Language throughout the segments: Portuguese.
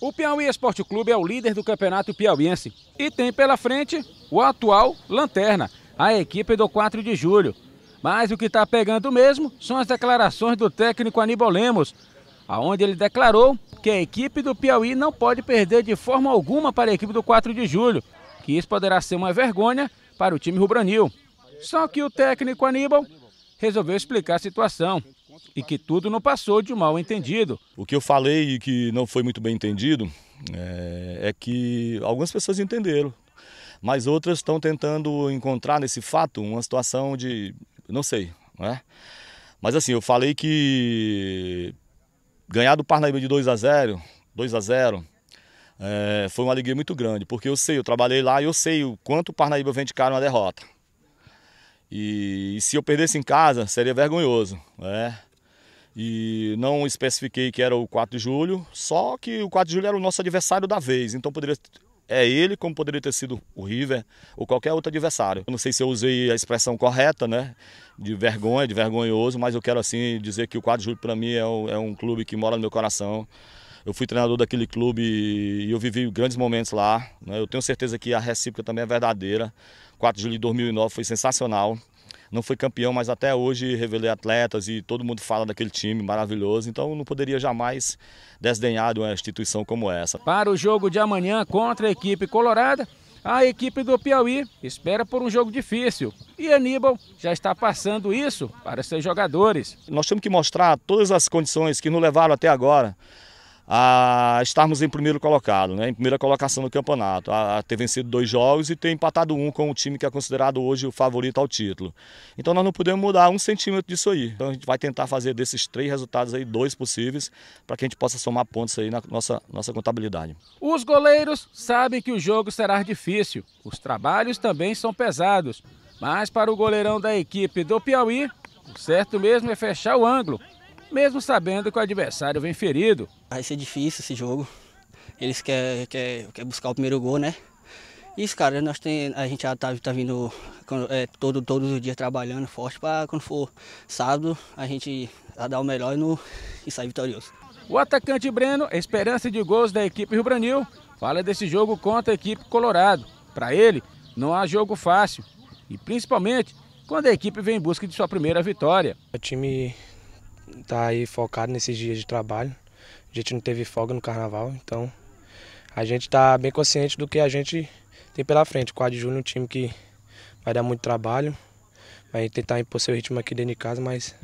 O Piauí Esporte Clube é o líder do campeonato piauiense e tem pela frente o atual Lanterna, a equipe do 4 de julho. Mas o que está pegando mesmo são as declarações do técnico Aníbal Lemos, aonde ele declarou que a equipe do Piauí não pode perder de forma alguma para a equipe do 4 de julho, que isso poderá ser uma vergonha para o time rubranil. Só que o técnico Aníbal resolveu explicar a situação e que tudo não passou de um mal entendido. O que eu falei e que não foi muito bem entendido é, é que algumas pessoas entenderam, mas outras estão tentando encontrar nesse fato uma situação de. não sei, né? Mas assim, eu falei que ganhar do Parnaíba de 2 a 0 2 a 0 é, foi uma alegria muito grande, porque eu sei, eu trabalhei lá e eu sei o quanto o Parnaíba vem de cara uma derrota. E, e se eu perdesse em casa, seria vergonhoso, né? E não especifiquei que era o 4 de julho, só que o 4 de julho era o nosso adversário da vez, então poderia é ele, como poderia ter sido o River ou qualquer outro adversário. Eu não sei se eu usei a expressão correta, né? De vergonha, de vergonhoso, mas eu quero assim dizer que o 4 de julho para mim é um, é um clube que mora no meu coração. Eu fui treinador daquele clube e eu vivi grandes momentos lá. Né? Eu tenho certeza que a recíproca também é verdadeira. 4 de julho de 2009 foi sensacional. Não fui campeão, mas até hoje revelei atletas e todo mundo fala daquele time maravilhoso. Então não poderia jamais desdenhar de uma instituição como essa. Para o jogo de amanhã contra a equipe colorada, a equipe do Piauí espera por um jogo difícil e Aníbal já está passando isso para seus jogadores. Nós temos que mostrar todas as condições que nos levaram até agora a estarmos em primeiro colocado, né, em primeira colocação no campeonato, a, ter vencido dois jogos e ter empatado um com o time que é considerado hoje o favorito ao título. Então nós não podemos mudar um centímetro disso aí. Então a gente vai tentar fazer desses três resultados aí, dois possíveis, para que a gente possa somar pontos aí na nossa, nossa contabilidade. Os goleiros sabem que o jogo será difícil, os trabalhos também são pesados, mas para o goleirão da equipe do Piauí, o certo mesmo é fechar o ângulo mesmo sabendo que o adversário vem ferido. Vai ser difícil esse jogo. Eles querem quer, quer buscar o primeiro gol, né? Isso, cara, nós tem, a gente já tá, tá vindo é, todo, todos os dias trabalhando forte para quando for sábado a gente dar o melhor e, no, e sair vitorioso. O atacante Breno, esperança de gols da equipe Rio Branil, fala desse jogo contra a equipe Colorado. Para ele, não há jogo fácil e principalmente quando a equipe vem em busca de sua primeira vitória. O time tá aí focado nesses dias de trabalho. A gente não teve folga no carnaval, então a gente está bem consciente do que a gente tem pela frente. O 4 de julho é um time que vai dar muito trabalho, vai tentar impor seu ritmo aqui dentro de casa, mas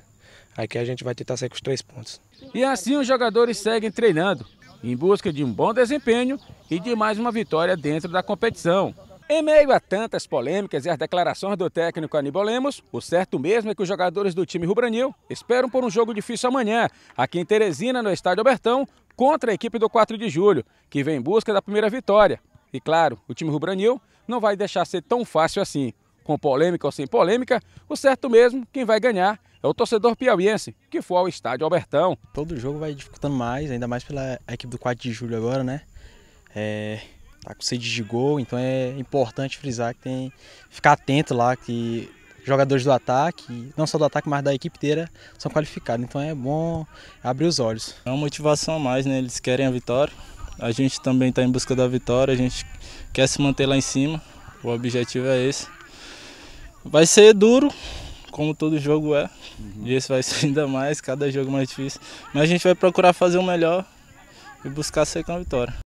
aqui a gente vai tentar sair com os três pontos. E assim os jogadores seguem treinando, em busca de um bom desempenho e de mais uma vitória dentro da competição. Em meio a tantas polêmicas e as declarações do técnico Aníbal Lemos, o certo mesmo é que os jogadores do time rubranil esperam por um jogo difícil amanhã, aqui em Teresina, no estádio Albertão, contra a equipe do 4 de julho, que vem em busca da primeira vitória. E claro, o time rubranil não vai deixar ser tão fácil assim. Com polêmica ou sem polêmica, o certo mesmo, quem vai ganhar é o torcedor piauiense, que for ao estádio Albertão. Todo jogo vai dificultando mais, ainda mais pela equipe do 4 de julho agora, né? É, tá com sede de gol, então é importante frisar que tem ficar atento lá que jogadores do ataque, não só do ataque, mas da equipe inteira, são qualificados. Então é bom abrir os olhos. É uma motivação a mais, né? Eles querem a vitória. A gente também está em busca da vitória, a gente quer se manter lá em cima. O objetivo é esse. Vai ser duro, como todo jogo é. Uhum. E esse vai ser ainda mais, cada jogo mais difícil. Mas a gente vai procurar fazer o melhor e buscar ser com a vitória.